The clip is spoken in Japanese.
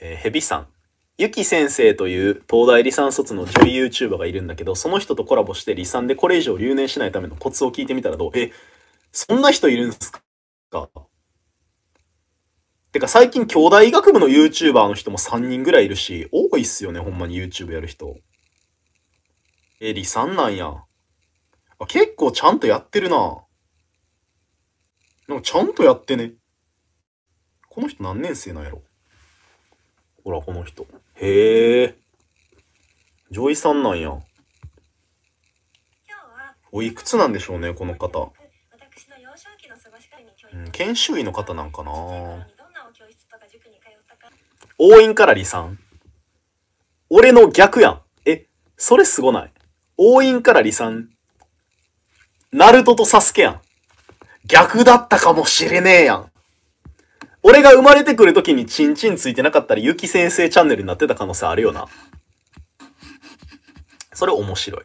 えヘビさん。ゆき先生という東大理算卒の女優 YouTuber がいるんだけど、その人とコラボして理算でこれ以上留年しないためのコツを聞いてみたらどうえ、そんな人いるんすかてか最近兄弟医学部の YouTuber の人も3人ぐらいいるし、多いっすよね、ほんまに YouTube やる人。え、理算なんや。あ、結構ちゃんとやってるな。なんかちゃんとやってね。この人何年生なんやろほら、この人。へえ。上位さんなんや。おいくつなんでしょうね、この方。うん、研修医の方なんかな。応援からりさん。俺の逆やん。え、それすごない。応援からりさん。ナルトとサスケやん。逆だったかもしれねえやん。俺が生まれてくる時にチンチンついてなかったら、ゆき先生チャンネルになってた可能性あるよな。それ面白い。